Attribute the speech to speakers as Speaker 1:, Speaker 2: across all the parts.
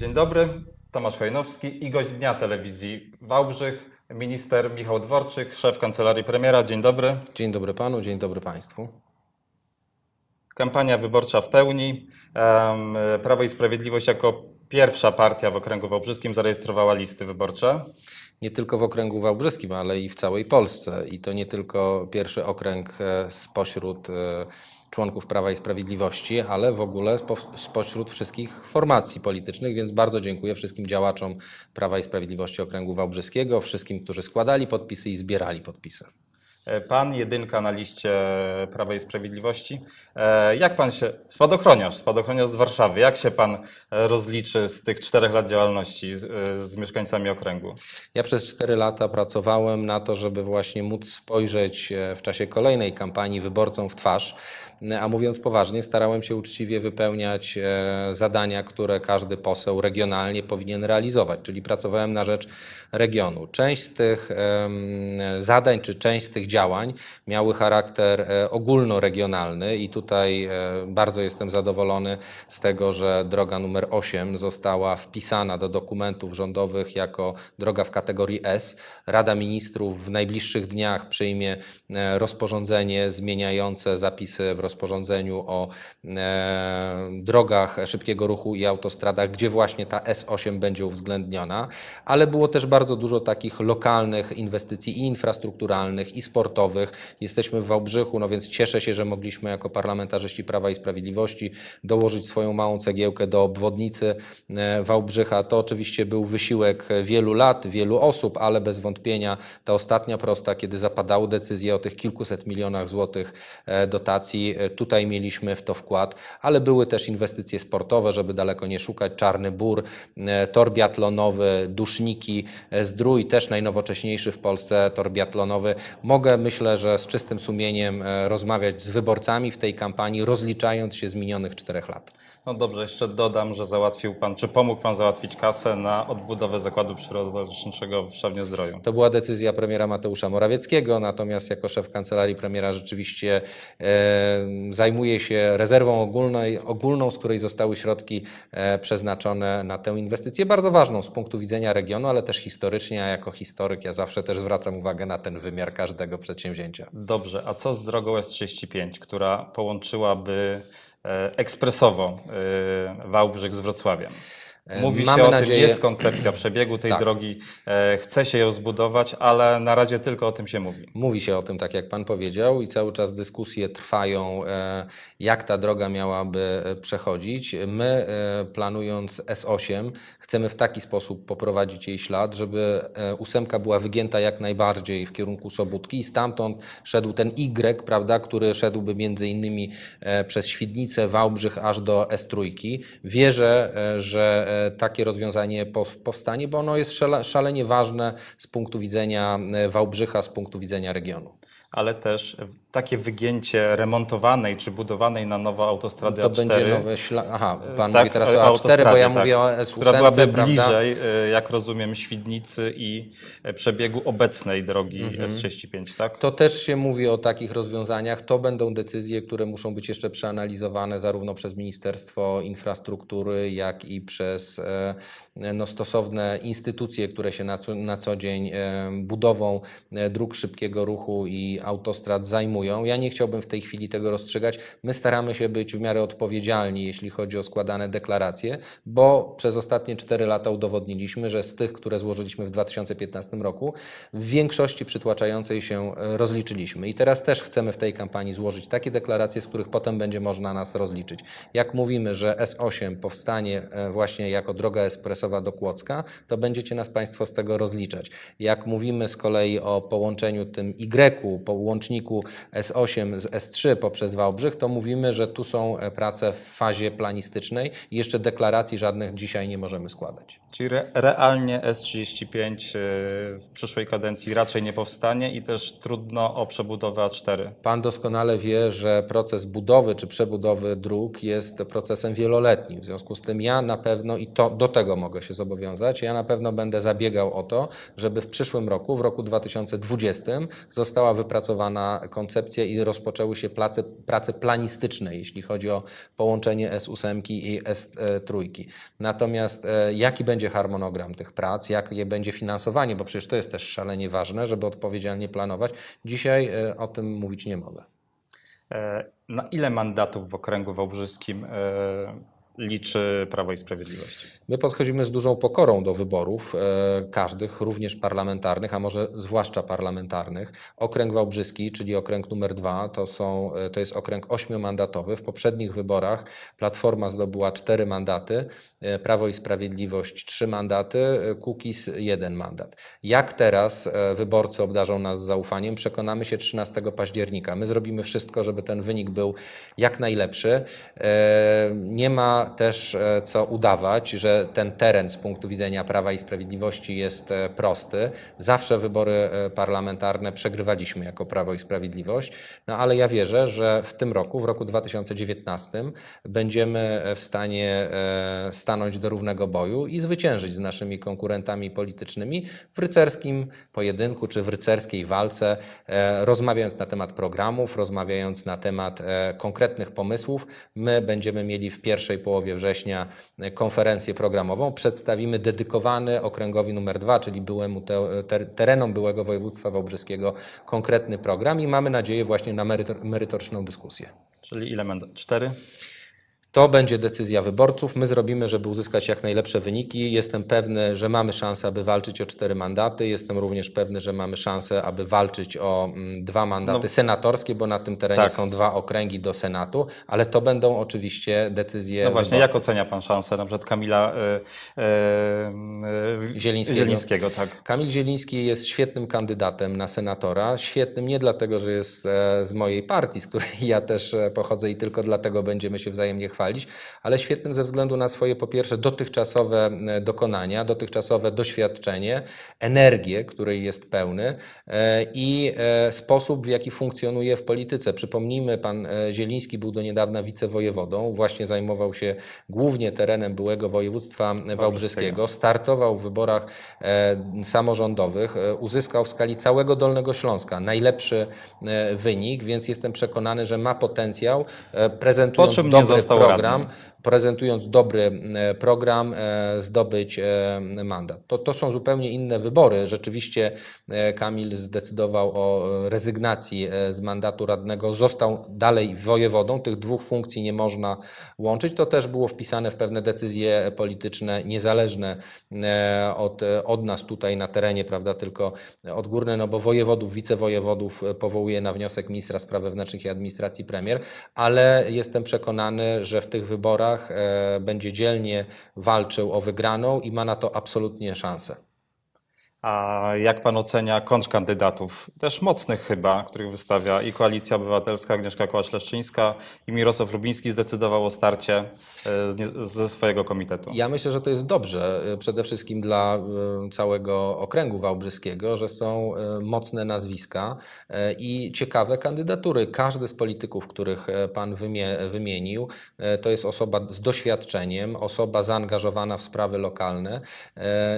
Speaker 1: Dzień dobry, Tomasz Hojnowski i gość dnia telewizji Wałbrzych, minister Michał Dworczyk, szef kancelarii premiera. Dzień dobry. Dzień dobry panu, dzień dobry państwu. Kampania wyborcza w pełni. Prawo i Sprawiedliwość jako pierwsza partia
Speaker 2: w okręgu wałbrzyskim zarejestrowała listy wyborcze. Nie tylko w okręgu wałbrzyskim, ale i w całej Polsce. I to nie tylko pierwszy okręg e, spośród e, członków Prawa i Sprawiedliwości, ale w ogóle spośród wszystkich formacji politycznych, więc bardzo dziękuję wszystkim działaczom Prawa i Sprawiedliwości Okręgu Wałbrzyskiego, wszystkim, którzy składali podpisy i zbierali podpisy.
Speaker 1: E, pan jedynka na liście Prawa i Sprawiedliwości. E, jak pan się, spadochroniarz, spadochroniarz z Warszawy, jak się pan e, rozliczy z tych czterech lat
Speaker 2: działalności z mieszkańcami okręgu? Ja przez cztery lata pracowałem na to, żeby właśnie móc spojrzeć w czasie kolejnej kampanii wyborcom w twarz, E, a mówiąc poważnie, starałem się uczciwie wypełniać e, zadania, które każdy poseł regionalnie powinien realizować, czyli pracowałem na rzecz regionu. Część z tych zadań czy część z tych działań miały charakter e, ogólnoregionalny i tutaj bardzo jestem zadowolony z tego, że droga numer 8 została wpisana do dokumentów rządowych jako droga w kategorii S. Rada Ministrów w najbliższych dniach przyjmie rozporządzenie zmieniające zapisy w rozporządzeniu o e, drogach szybkiego ruchu i autostradach, gdzie właśnie ta S8 będzie uwzględniona, ale było też bardzo dużo takich lokalnych inwestycji i infrastrukturalnych, i sportowych. Jesteśmy w Wałbrzychu, no więc cieszę się, że mogliśmy jako parlamentarzyści Prawa i Sprawiedliwości dołożyć swoją małą cegiełkę do obwodnicy e, Wałbrzycha. To oczywiście był wysiłek wielu lat, wielu osób, ale bez wątpienia ta ostatnia prosta, kiedy zapadały decyzje o tych kilkuset milionach złotych e, dotacji, E, tutaj mieliśmy w to wkład, ale były też inwestycje sportowe, żeby daleko nie szukać, Czarny Bór, e, tor biatlonowy, Duszniki, e, Zdrój, też najnowocześniejszy w Polsce tor biatlonowy. Mogę, myślę, że z czystym sumieniem rozmawiać z wyborcami w tej kampanii, rozliczając się z minionych czterech lat. No dobrze, jeszcze dodam, że
Speaker 1: załatwił Pan, czy pomógł Pan załatwić kasę na odbudowę Zakładu przyrodniczego w
Speaker 2: Szawnie-Zdroju. To była decyzja premiera Mateusza Morawieckiego, natomiast jako szef Kancelarii Premiera rzeczywiście zajmuje się rezerwą ogólnej, ogólną, z której zostały środki e, przeznaczone na tę inwestycję, bardzo ważną z punktu widzenia regionu, ale też historycznie, a jako historyk ja zawsze też zwracam uwagę na ten wymiar każdego przedsięwzięcia. Dobrze, a co z drogą S35, która połączyłaby
Speaker 1: e, ekspresowo e, Wałbrzych z Wrocławiem? E, mówi Mamy się o nadzieję... tym, jest koncepcja przebiegu tej tak. drogi, e, chce się ją zbudować, ale na razie tylko o tym
Speaker 2: się mówi. Mówi się o tym, tak jak Pan powiedział, i cały czas dyskusje trwają, e, jak ta droga miałaby przechodzić. My, planując S8, chcemy w taki sposób poprowadzić jej ślad, żeby ósemka była wygięta jak najbardziej w kierunku Sobótki i stamtąd szedł ten Y, prawda, który szedłby między innymi przez Świdnicę, Wałbrzych aż do S3. Wierzę, że takie rozwiązanie powstanie, bo ono jest szalenie ważne z punktu widzenia e, Wałbrzycha, z punktu widzenia regionu. Ale też takie wygięcie remontowanej czy budowanej na
Speaker 1: nowo autostrady to A4. To będzie nowe szlak. Aha, pan e, tak, mówi teraz e, o A4, bo ja tak, mówię o S8, tak, Która byłaby prawda? bliżej, e, jak rozumiem, Świdnicy i przebiegu obecnej drogi mhm.
Speaker 2: S35, tak? To też się mówi o takich rozwiązaniach. To będą decyzje, które muszą być jeszcze przeanalizowane zarówno przez Ministerstwo Infrastruktury, jak i przez no, stosowne instytucje, które się na co, na co dzień budową dróg szybkiego ruchu i autostrad zajmują. Ja nie chciałbym w tej chwili tego rozstrzygać. My staramy się być w miarę odpowiedzialni, jeśli chodzi o składane deklaracje, bo przez ostatnie 4 lata udowodniliśmy, że z tych, które złożyliśmy w 2015 roku, w większości przytłaczającej się e, rozliczyliśmy. I teraz też chcemy w tej kampanii złożyć takie deklaracje, z których potem będzie można nas rozliczyć. Jak mówimy, że S8 powstanie e, właśnie jako droga ekspresowa do Kłodzka, to będziecie nas Państwo z tego rozliczać. Jak mówimy z kolei o połączeniu tym Y, połączniku S8 z S3 poprzez Wałbrzych, to mówimy, że tu są e, prace w fazie planistycznej i jeszcze deklaracji żadnych dzisiaj nie możemy składać.
Speaker 1: Czyli re realnie S35 e, w przyszłej kadencji raczej nie powstanie i
Speaker 2: też trudno o przebudowę A4. Pan doskonale wie, że proces budowy czy przebudowy dróg jest procesem wieloletnim. W związku z tym ja na pewno, i to, do tego mogę się zobowiązać, ja na pewno będę zabiegał o to, żeby w przyszłym roku, w roku 2020 została wypracowana koncepcja koncepcję i rozpoczęły się prace, prace planistyczne, jeśli chodzi o połączenie S8 i S3. Natomiast e, jaki będzie harmonogram tych prac, jakie będzie finansowanie, bo przecież to jest też szalenie ważne, żeby odpowiedzialnie planować. Dzisiaj e, o tym mówić nie mogę. E, na ile mandatów w
Speaker 1: okręgu wałbrzyskim
Speaker 2: liczy Prawo i Sprawiedliwość? My podchodzimy z dużą pokorą do wyborów, e, każdych, również parlamentarnych, a może zwłaszcza parlamentarnych. Okręg Wałbrzyski, czyli okręg numer dwa, to, są, e, to jest okręg ośmiomandatowy. W poprzednich wyborach Platforma zdobyła cztery mandaty, e, Prawo i Sprawiedliwość trzy mandaty, Kukis e, Kukiz jeden mandat. Jak teraz e, wyborcy obdarzą nas zaufaniem, przekonamy się 13 października. My zrobimy wszystko, żeby ten wynik był jak najlepszy. Nie ma też e, co udawać, że ten teren z punktu widzenia Prawa i Sprawiedliwości jest e, prosty. Zawsze wybory e, parlamentarne przegrywaliśmy jako Prawo i Sprawiedliwość, no ale ja wierzę, że w tym roku, w roku 2019 będziemy w stanie stanąć do równego boju i zwyciężyć z naszymi konkurentami politycznymi w rycerskim pojedynku czy w rycerskiej walce, rozmawiając na temat programów, rozmawiając na temat konkretnych pomysłów. My będziemy mieli w pierwszej połowie połowie września konferencję programową. Przedstawimy dedykowany okręgowi numer 2, czyli byłemu te, terenom byłego województwa wałbrzyskiego konkretny program i mamy nadzieję właśnie na merytor, merytoryczną dyskusję. Czyli ile będą? Cztery? To będzie decyzja wyborców. My zrobimy, żeby uzyskać jak najlepsze wyniki. Jestem pewny, że mamy szansę, aby walczyć o cztery mandaty. Jestem również pewny, że mamy szansę, aby walczyć o mm, dwa mandaty no. senatorskie, bo na tym terenie tak. są dwa okręgi do Senatu, ale to będą oczywiście decyzje. No właśnie, wyborców. jak ocenia Pan szansę na przykład Kamila yy, yy, Zielińskiego. Zielińskiego tak. Kamil Zieliński jest świetnym kandydatem na senatora. Świetnym nie dlatego, że jest z mojej partii, z której ja też pochodzę i tylko dlatego będziemy się wzajemnie chwalić ale świetnym ze względu na swoje po pierwsze dotychczasowe e, dokonania, dotychczasowe doświadczenie, energię, której jest pełny e, i e, sposób, w jaki funkcjonuje w polityce. Przypomnijmy, pan Zieliński był do niedawna wicewojewodą, właśnie zajmował się głównie terenem byłego województwa wałbrzyskiego, startował w wyborach samorządowych, uzyskał w skali całego Dolnego Śląska najlepszy wynik, więc jestem przekonany, że ma potencjał prezentując po czym nie program, prezentując dobry program, e, zdobyć e, mandat. To, to są zupełnie inne wybory. Rzeczywiście e, Kamil zdecydował o rezygnacji z mandatu radnego, został dalej wojewodą, tych dwóch funkcji nie można łączyć. To też było wpisane w pewne decyzje polityczne, niezależne od, od nas tutaj na terenie, prawda, tylko odgórne, no bo wojewodów, wicewojewodów powołuje na wniosek ministra spraw wewnętrznych i administracji premier, ale jestem przekonany, że w tych wyborach e, będzie dzielnie walczył o wygraną i ma na to absolutnie szansę. A
Speaker 1: jak pan ocenia kontrkandydatów, też mocnych chyba, których wystawia i Koalicja Obywatelska, Agnieszka Kołacz-Leszczyńska i Mirosław Lubiński
Speaker 2: zdecydował o starcie e, ze swojego komitetu? Ja myślę, że to jest dobrze e, przede wszystkim dla e, całego okręgu wałbrzyskiego, że są mocne nazwiska i ciekawe kandydatury. Każdy z polityków, których pan wymienił, to jest osoba z doświadczeniem, osoba zaangażowana w sprawy lokalne.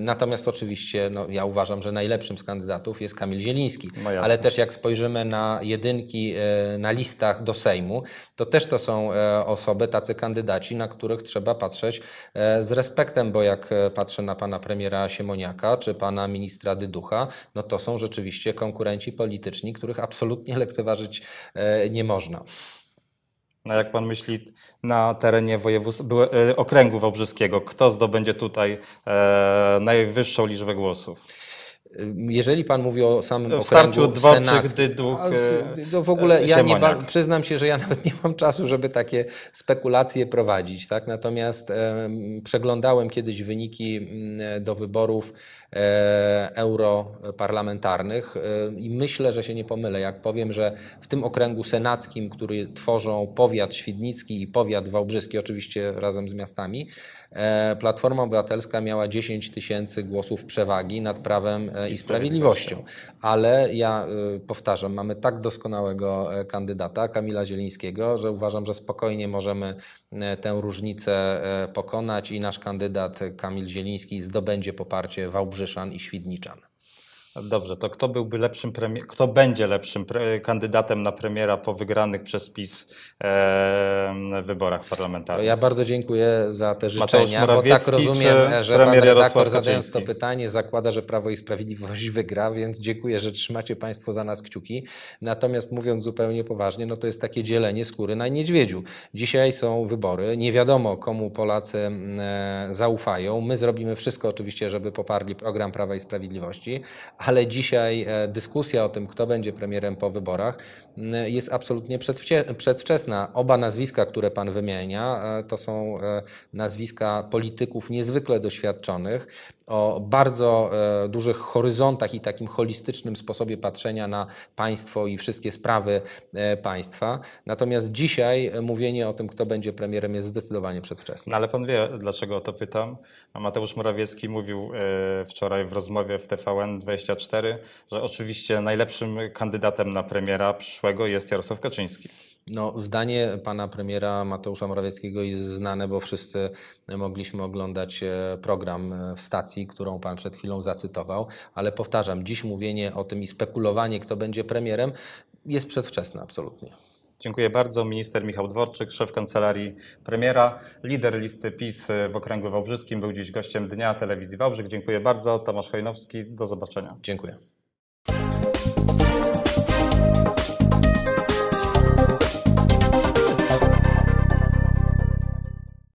Speaker 2: Natomiast oczywiście no, ja uważam, że najlepszym z kandydatów jest Kamil Zieliński. No Ale też jak spojrzymy na jedynki e, na listach do Sejmu, to też to są e, osoby, tacy kandydaci, na których trzeba patrzeć e, z respektem, bo jak patrzę na pana premiera Siemoniaka czy pana ministra Dyducha, no to są rzeczywiście konkurenci polityczni, których absolutnie lekceważyć nie można. No jak pan myśli,
Speaker 1: na terenie województwa, e, okręgu wałbrzyskiego, kto zdobędzie tutaj e, najwyższą liczbę głosów? Jeżeli pan mówi o samym w starciu dworczych dyduch, to w ogóle ja nie ba-
Speaker 2: przyznam się, że ja nawet nie mam czasu, żeby takie spekulacje prowadzić, tak? Natomiast przeglądałem kiedyś wyniki do wyborów e, europarlamentarnych e, i myślę, że się nie pomylę, jak powiem, że w tym okręgu senackim, który tworzą powiat świdnicki i powiat wałbrzyski, oczywiście razem z miastami, e, Platforma Obywatelska miała 10 tysięcy głosów przewagi nad prawem e, E, i sprawiedliwością. Ale ja e, powtarzam, mamy tak doskonałego e, kandydata, Kamila Zielińskiego, że uważam, że spokojnie możemy tę różnicę pokonać i nasz kandydat Kamil Zieliński zdobędzie poparcie Wałbrzyszan i Świdniczan. Dobrze, to kto byłby lepszym premier, kto
Speaker 1: będzie lepszym kandydatem na premiera po wygranych przez PiS e, wyborach parlamentarnych? To ja
Speaker 2: bardzo dziękuję za te życzenia, bo tak rozumiem, że pan redaktor Jarosław zadając to pytanie zakłada, że Prawo i Sprawiedliwość wygra, więc dziękuję, że trzymacie Państwo za nas kciuki. Natomiast mówiąc zupełnie poważnie, no to jest takie dzielenie skóry na niedźwiedziu. Dzisiaj są wybory, nie wiadomo komu Polacy e, zaufają. My zrobimy wszystko oczywiście, żeby poparli program Prawa i Sprawiedliwości, ale dzisiaj e, dyskusja o tym, kto będzie premierem po wyborach, jest absolutnie przedwczesna. Oba nazwiska, które pan wymienia, e, to są e, nazwiska polityków niezwykle doświadczonych, o bardzo e, dużych horyzontach i takim holistycznym sposobie patrzenia na państwo i wszystkie sprawy e, państwa. Natomiast dzisiaj mówienie o tym, kto będzie premierem, jest zdecydowanie przedwczesne. No ale pan wie, dlaczego o to pytam. Mateusz Morawiecki
Speaker 1: mówił e, wczoraj w rozmowie w TVN24, że oczywiście najlepszym
Speaker 2: kandydatem na premiera przyszłego jest Jarosław Kaczyński. No, zdanie pana premiera Mateusza Morawieckiego jest znane, bo wszyscy mogliśmy oglądać e, program e, w stacji, którą pan przed chwilą zacytował, ale powtarzam, dziś mówienie o tym i spekulowanie, kto będzie premierem, jest przedwczesne absolutnie. Dziękuję bardzo. Minister Michał Dworczyk, szef kancelarii
Speaker 1: premiera, lider listy PiS e, w okręgu wałbrzyskim, był dziś gościem dnia telewizji Wałbrzych. Dziękuję bardzo. Tomasz Hojnowski, do zobaczenia. Dziękuję.